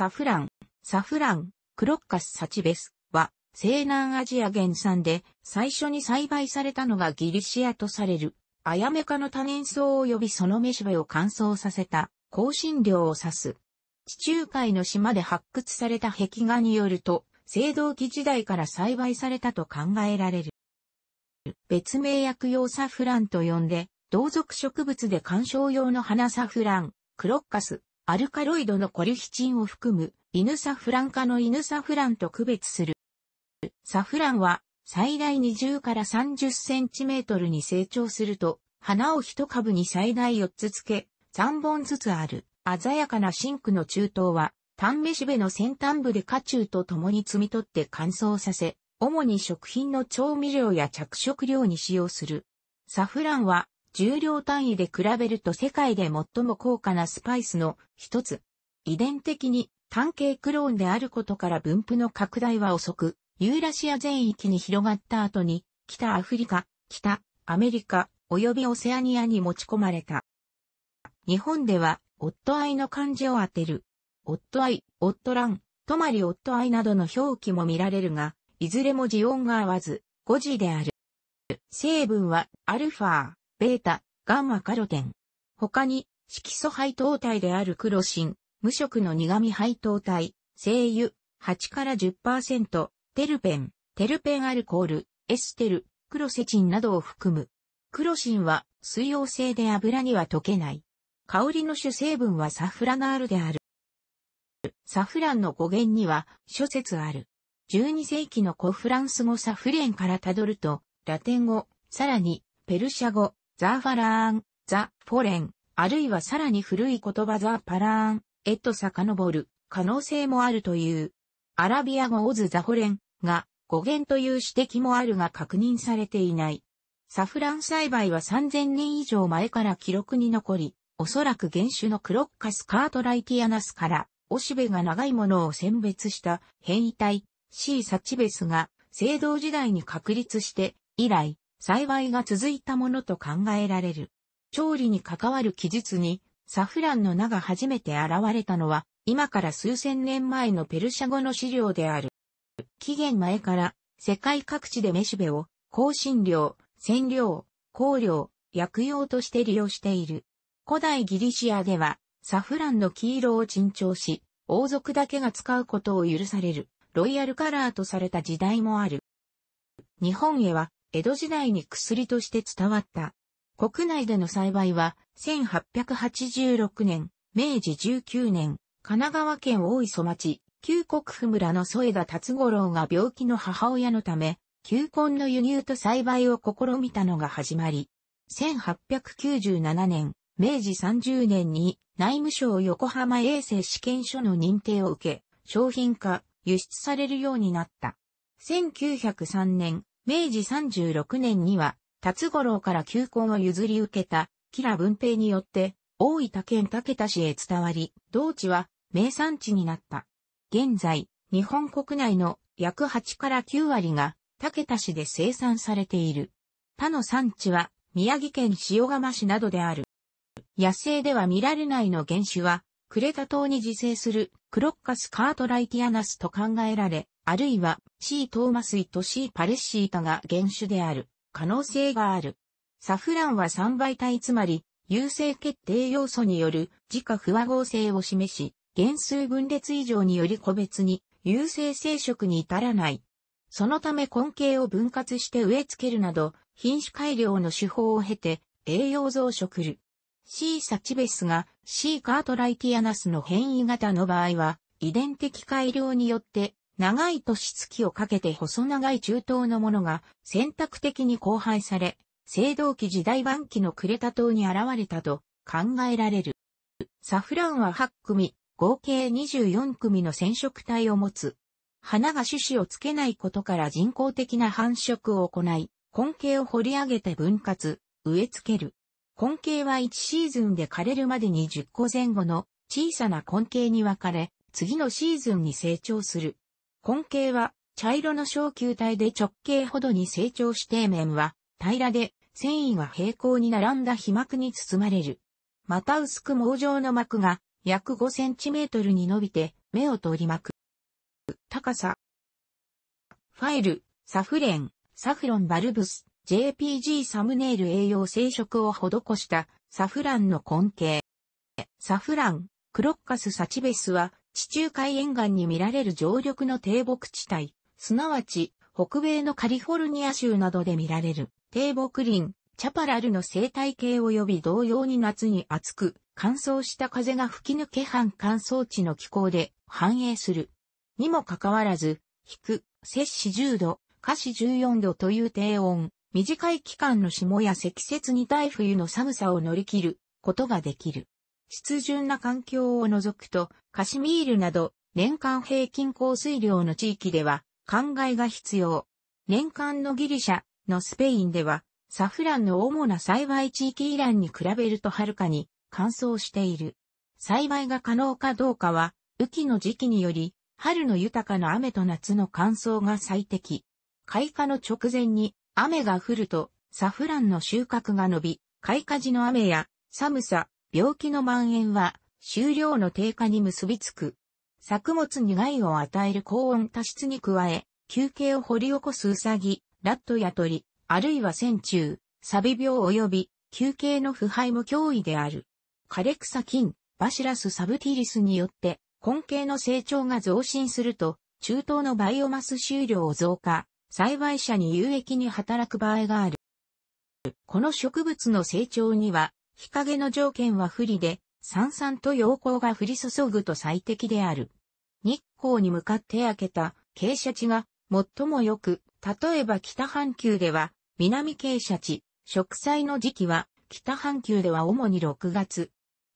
サフラン、サフラン、クロッカスサチベスは西南アジア原産で最初に栽培されたのがギリシアとされるアヤメ科の多年草及びそのメシベを乾燥させた香辛料を指す。地中海の島で発掘された壁画によると、青銅器時代から栽培されたと考えられる。別名薬用サフランと呼んで、同族植物で観賞用の花サフラン、クロッカス、アルカロイドのコリヒチンを含む、イヌサフラン科のイヌサフランと区別する。サフランは、最大20から30センチメートルに成長すると、花を一株に最大4つ付け、3本ずつある、鮮やかなシンクの中東は、単メしべの先端部で花中と共に摘み取って乾燥させ、主に食品の調味料や着色料に使用する。サフランは重量単位で比べると世界で最も高価なスパイスの一つ。遺伝的に単形クローンであることから分布の拡大は遅く、ユーラシア全域に広がった後に、北アフリカ、北アメリカ、及びオセアニアに持ち込まれた。日本では、オットアイの漢字を当てる。オットアイ、オットラン、トマリオットアイなどの表記も見られるが、いずれも字音が合わず、5字である。成分は、アルファベータ、ガンマカロテン。他に、色素配糖体であるクロシン、無色の苦味配糖体、精油、8から10%、テルペン、テルペンアルコール、エステル、クロセチンなどを含む。クロシンは水溶性で油には溶けない。香りの主成分はサフラナールである。サフランの語源には諸説ある。12世紀の古フランス語サフレンからたどると、ラテン語、さらにペルシャ語、ザ・ファラーン、ザ・フォレン、あるいはさらに古い言葉ザ・パラーン、へと遡る可能性もあるという。アラビア語オズ・ザ・フォレンが語源という指摘もあるが確認されていない。サフラン栽培は3000年以上前から記録に残り、おそらく原種のクロッカス・カートライティアナスから、おしべが長いものを選別した変異体 C サチベスが、青銅時代に確立して、以来、幸いが続いたものと考えられる。調理に関わる記述に、サフランの名が初めて現れたのは、今から数千年前のペルシャ語の資料である。紀元前から、世界各地でメシベを、香辛料、染料、香料、薬用として利用している。古代ギリシアでは、サフランの黄色を珍重し、王族だけが使うことを許される、ロイヤルカラーとされた時代もある。日本へは、江戸時代に薬として伝わった。国内での栽培は、1886年、明治19年、神奈川県大磯町、旧国府村の添田達五郎が病気の母親のため、球根の輸入と栽培を試みたのが始まり、1897年、明治30年に内務省横浜衛生試験所の認定を受け、商品化、輸出されるようになった。1903年、明治36年には、辰五郎から旧婚を譲り受けた、吉良文平によって、大分県竹田市へ伝わり、同地は名産地になった。現在、日本国内の約8から9割が竹田市で生産されている。他の産地は宮城県塩釜市などである。野生では見られないの原種は、クレタ島に自生するクロッカスカートライティアナスと考えられ、あるいは C トーマスイと C パレッシータが原種である可能性がある。サフランは3倍体つまり、優勢決定要素による自家不和合性を示し、原数分裂以上により個別に優勢生殖に至らない。そのため根茎を分割して植え付けるなど、品種改良の手法を経て栄養増殖る。C サチベスが C カートライティアナスの変異型の場合は、遺伝的改良によって長い年月をかけて細長い中東のものが選択的に荒廃され、青銅器時代晩期のクレタ島に現れたと考えられる。サフランは8組、合計24組の染色体を持つ。花が種子をつけないことから人工的な繁殖を行い、根茎を掘り上げて分割、植え付ける。根茎は1シーズンで枯れるまでに10個前後の小さな根茎に分かれ、次のシーズンに成長する。根茎は茶色の小球体で直径ほどに成長して面は平らで繊維は平行に並んだ皮膜に包まれる。また薄く網状の膜が約5センチメートルに伸びて目を通り巻く。高さ。ファイル、サフレン、サフロンバルブス、JPG サムネイル栄養生殖を施したサフランの根茎。サフラン、クロッカスサチベスは地中海沿岸に見られる常緑の低木地帯、すなわち北米のカリフォルニア州などで見られる低木林、チャパラルの生態系及び同様に夏に暑く乾燥した風が吹き抜け半乾燥地の気候で繁栄する。にもかかわらず、低、摂氏10度、下氏14度という低温、短い期間の霜や積雪に耐え冬の寒さを乗り切ることができる。湿潤な環境を除くと、カシミールなど、年間平均降水量の地域では、灌漑が必要。年間のギリシャのスペインでは、サフランの主な栽培地域イランに比べるとはるかに乾燥している。栽培が可能かどうかは、雨季の時期により、春の豊かな雨と夏の乾燥が最適。開花の直前に雨が降ると、サフランの収穫が伸び、開花時の雨や寒さ、病気の蔓延は収量の低下に結びつく。作物に害を与える高温多湿に加え、休憩を掘り起こすウサギ、ラットや鳥、あるいは線虫、サビ病及び休憩の腐敗も脅威である。枯れ草菌、バシラスサブティリスによって、根茎の成長が増進すると、中東のバイオマス収量を増加、栽培者に有益に働く場合がある。この植物の成長には、日陰の条件は不利で、三々と陽光が降り注ぐと最適である。日光に向かって開けた傾斜地が最も良く、例えば北半球では南傾斜地、植栽の時期は北半球では主に6月。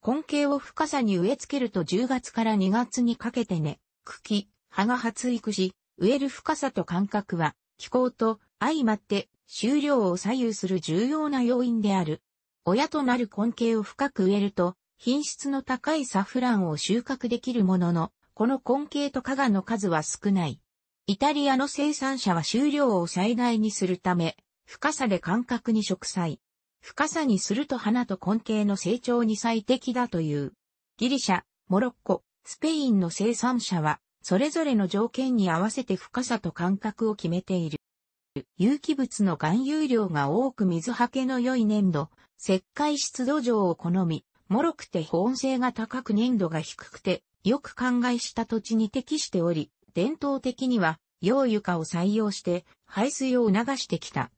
根茎を深さに植え付けると10月から2月にかけて根、茎、葉が発育し、植える深さと間隔は気候と相まって収量を左右する重要な要因である。親となる根茎を深く植えると、品質の高いサフランを収穫できるものの、この根茎と加賀の数は少ない。イタリアの生産者は収量を最大にするため、深さで間隔に植栽。深さにすると花と根茎の成長に最適だという。ギリシャ、モロッコ、スペインの生産者は、それぞれの条件に合わせて深さと間隔を決めている。有機物の含有量が多く水はけの良い粘土、石灰質土壌を好み、脆くて保温性が高く粘度が低くて、よく灌漑した土地に適しており、伝統的には、用床を採用して、排水を促してきた。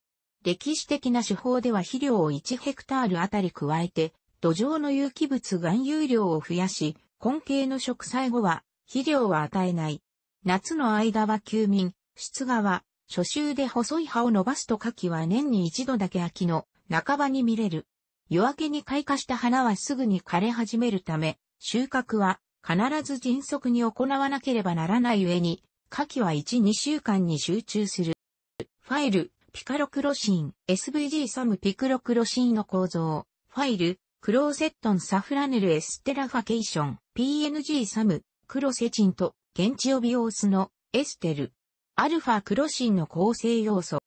歴史的な手法では肥料を1ヘクタールあたり加えて、土壌の有機物含有量を増やし、根茎の植栽後は、肥料は与えない。夏の間は休眠、室側、初秋で細い葉を伸ばすと夏季は年に一度だけ秋の半ばに見れる。夜明けに開花した花はすぐに枯れ始めるため、収穫は必ず迅速に行わなければならない上に、夏季は1、2週間に集中する。ファイル、ピカロクロシン、SVG サムピクロクロシンの構造、ファイル、クローセットンサフラネルエステラファケーション、PNG サム、クロセチンと、現地オビオースのエステル、アルファクロシンの構成要素。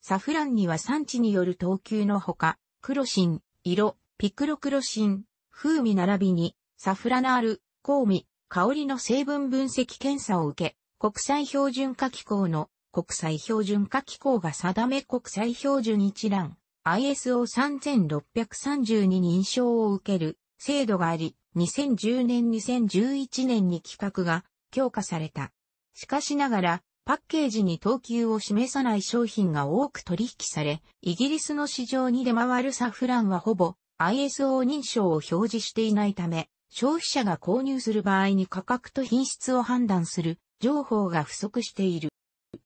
サフランには産地による等級のほか、クロシン、色、ピクロクロシン、風味並びに、サフラナール、香味、香りの成分分析検査を受け、国際標準化機構の国際標準化機構が定め国際標準一覧 ISO3632 に認証を受ける制度があり、2010年2011年に規格が強化された。しかしながら、パッケージに等級を示さない商品が多く取引され、イギリスの市場に出回るサフランはほぼ ISO 認証を表示していないため、消費者が購入する場合に価格と品質を判断する情報が不足している。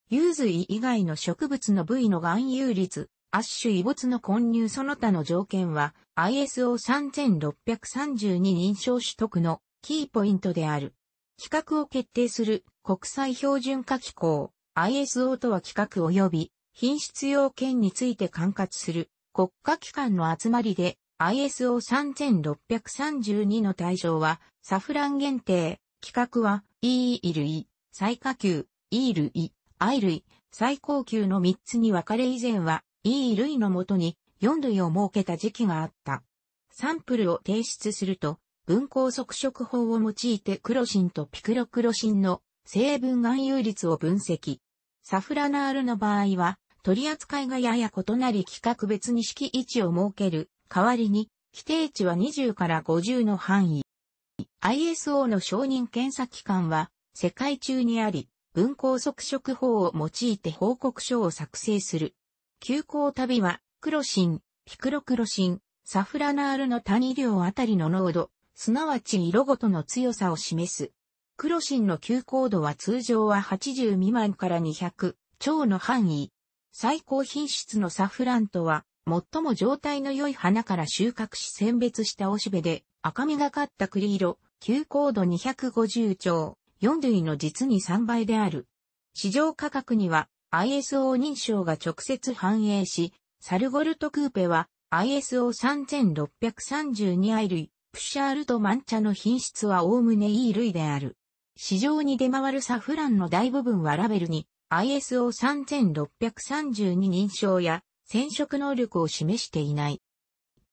ユーズイ以外の植物の部位の含有率、アッシュ異物の混入その他の条件は ISO3632 認証取得のキーポイントである。企画を決定する国際標準化機構 ISO とは規格及び品質要件について管轄する国家機関の集まりで ISO3632 の対象はサフラン限定、規格は E 衣類、最下級、E 類、I 類、最高級の3つに分かれ以前は E 衣類のもとに4類を設けた時期があった。サンプルを提出すると、分光測色法を用いてクロシンとピクロクロシンの成分含有率を分析。サフラナールの場合は、取り扱いがやや異なり規格別に式位置を設ける。代わりに、規定値は20から50の範囲。ISO の承認検査機関は、世界中にあり、分光測食法を用いて報告書を作成する。休校旅は、クロシン、ピクロクロシン、サフラナールの単位量あたりの濃度、すなわち色ごとの強さを示す。クロシンの急高度は通常は80未満から200、超の範囲。最高品質のサフラントは、最も状態の良い花から収穫し選別したおしべで、赤みがかった栗色、急高度250兆、4類の実に3倍である。市場価格には ISO 認証が直接反映し、サルゴルトクーペは i s o 3 6 3 2イ類、プシャールとマンチャの品質は概ねい類である。市場に出回るサフランの大部分はラベルに ISO3632 認証や染色能力を示していない。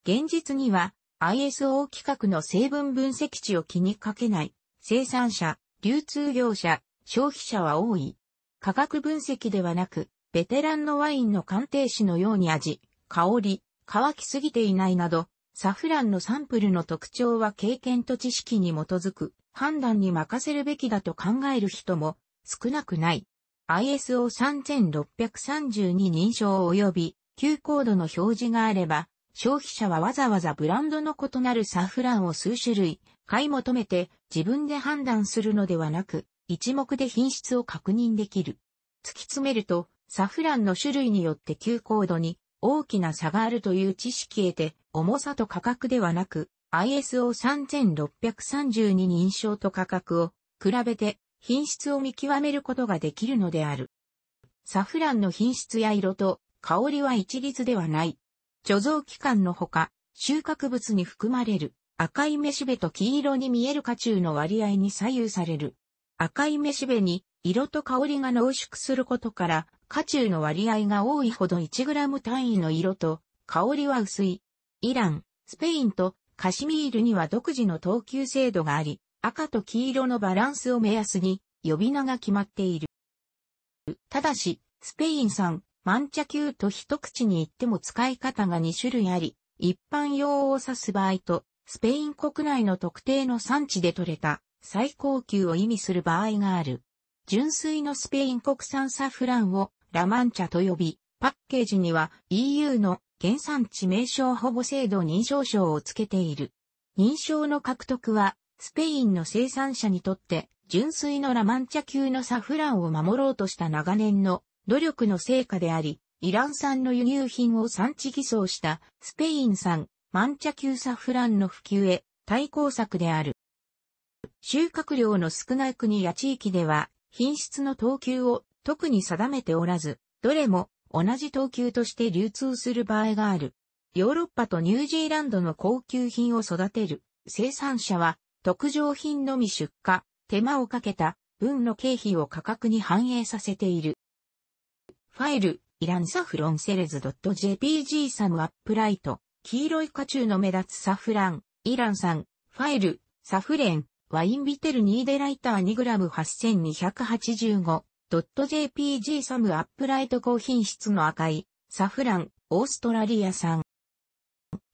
現実には ISO 規格の成分分析値を気にかけない生産者、流通業者、消費者は多い。価格分析ではなく、ベテランのワインの鑑定士のように味、香り、乾きすぎていないなど、サフランのサンプルの特徴は経験と知識に基づく判断に任せるべきだと考える人も少なくない。ISO 3632認証及び Q コードの表示があれば、消費者はわざわざブランドの異なるサフランを数種類買い求めて自分で判断するのではなく、一目で品質を確認できる。突き詰めると、サフランの種類によって Q コードに大きな差があるという知識へて、重さと価格ではなく、ISO3632 認証と価格を比べて品質を見極めることができるのである。サフランの品質や色と香りは一律ではない。貯蔵期間のほか、収穫物に含まれる赤いめしべと黄色に見える果中の割合に左右される。赤いめしべに色と香りが濃縮することから、果中の割合が多いほど 1g 単位の色と香りは薄い。イラン、スペインとカシミールには独自の等級制度があり、赤と黄色のバランスを目安に呼び名が決まっている。ただし、スペイン産、マンチャ級と一口に言っても使い方が2種類あり、一般用を指す場合と、スペイン国内の特定の産地で採れた最高級を意味する場合がある。純粋のスペイン国産サフランをラマンチャと呼び、パッケージには EU の原産地名称保護制度認証証をつけている。認証の獲得は、スペインの生産者にとって、純粋のラマンチャ級のサフランを守ろうとした長年の努力の成果であり、イラン産の輸入品を産地偽装したスペイン産マンチャ級サフランの普及へ対抗策である。収穫量の少ない国や地域では品質の等級を特に定めておらず、どれも同じ等級として流通する場合がある。ヨーロッパとニュージーランドの高級品を育てる生産者は特上品のみ出荷、手間をかけた分の経費を価格に反映させている。ファイル、イランサフロンセレズ .jpg サムアップライト、黄色い花中の目立つサフラン、イランさん、ファイル、サフレン、ワインビテルニーデライター 2g8285 .jpg サムアップライト高品質の赤い、サフラン、オーストラリア産。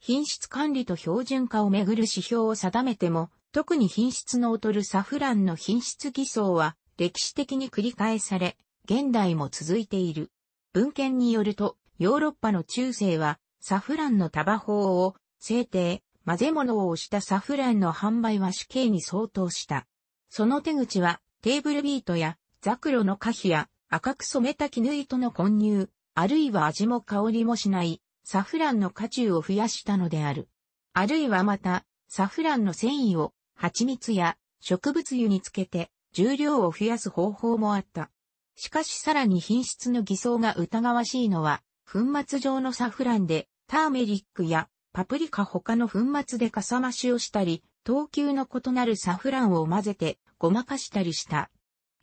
品質管理と標準化をめぐる指標を定めても、特に品質の劣るサフランの品質偽装は歴史的に繰り返され、現代も続いている。文献によると、ヨーロッパの中世はサフランの束法を制定、混ぜ物を押したサフランの販売は死刑に相当した。その手口はテーブルビートやザクロの可否や赤く染めた絹糸の混入、あるいは味も香りもしないサフランの果汁を増やしたのである。あるいはまた、サフランの繊維を蜂蜜や植物油につけて重量を増やす方法もあった。しかしさらに品質の偽装が疑わしいのは、粉末状のサフランで、ターメリックやパプリカ他の粉末でかさ増しをしたり、等級の異なるサフランを混ぜてごまかしたりした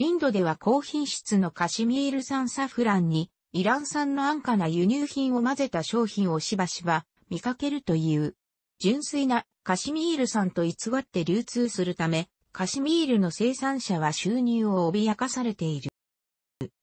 インドでは高品質のカシミール産サフランに、イラン産の安価な輸入品を混ぜた商品をしばしば見かけるという。純粋なカシミール産と偽って流通するため、カシミールの生産者は収入を脅かされている。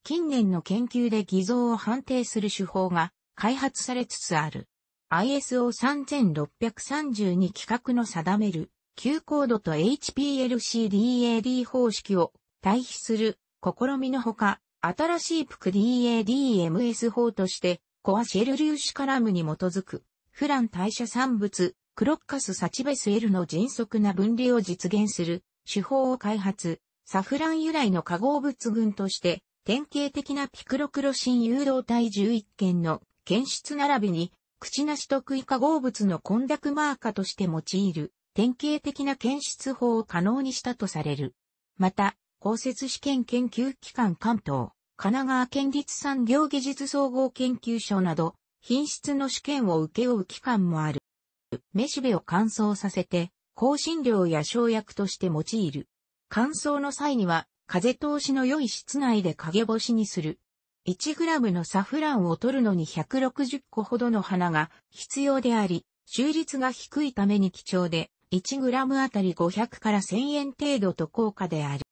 近年の研究で偽造を判定する手法が開発されつつある。ISO 3632規格の定める、Q コードと HPLCDAD 方式を対比する試みのほか、新しいプク d a d m s 法として、コアシェル粒子カラムに基づく、フラン代謝産物、クロッカスサチベス L の迅速な分離を実現する手法を開発、サフラン由来の化合物群として、典型的なピクロクロシン誘導体11件の検出並びに、口なし得意化合物の混濁マーカーとして用いる典型的な検出法を可能にしたとされる。また、公設試験研究機関関東、神奈川県立産業技術総合研究所など、品質の試験を受け負う機関もある。めしべを乾燥させて、香辛料や生薬として用いる。乾燥の際には、風通しの良い室内で陰干しにする。1g のサフランを取るのに160個ほどの花が必要であり、収率が低いために貴重で、1g あたり500から1000円程度と高価である。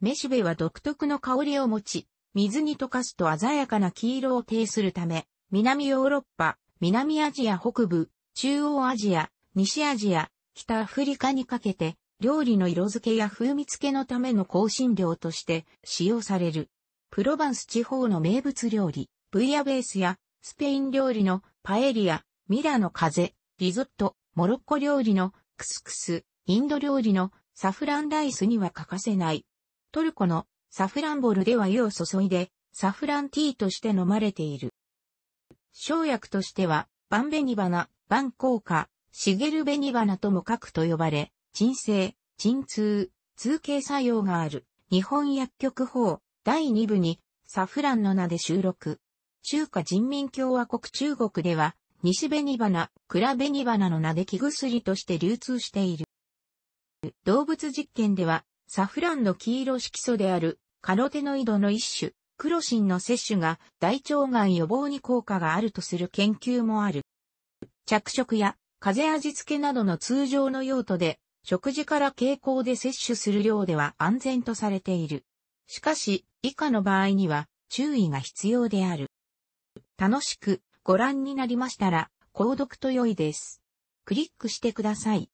メシベは独特の香りを持ち、水に溶かすと鮮やかな黄色を呈するため、南ヨーロッパ、南アジア北部、中央アジア、西アジア、北アフリカにかけて、料理の色付けや風味付けのための香辛料として使用される。プロヴァンス地方の名物料理、ブイヤベースや、スペイン料理のパエリア、ミラの風、リゾット、モロッコ料理のクスクス、インド料理のサフランライスには欠かせない。トルコのサフランボルでは湯を注いで、サフランティーとして飲まれている。生薬としては、バンベニバナ、バン効果、シゲルベニバナとも書くと呼ばれ、鎮静、鎮痛、通経作用がある。日本薬局法第2部にサフランの名で収録。中華人民共和国中国では、西ベニバナ、クラベニバナの名で木薬として流通している。動物実験では、サフランの黄色色素であるカロテノイドの一種、クロシンの摂取が大腸がん予防に効果があるとする研究もある。着色や風味付けなどの通常の用途で、食事から傾向で摂取する量では安全とされている。しかし、以下の場合には注意が必要である。楽しくご覧になりましたら、購読と良いです。クリックしてください。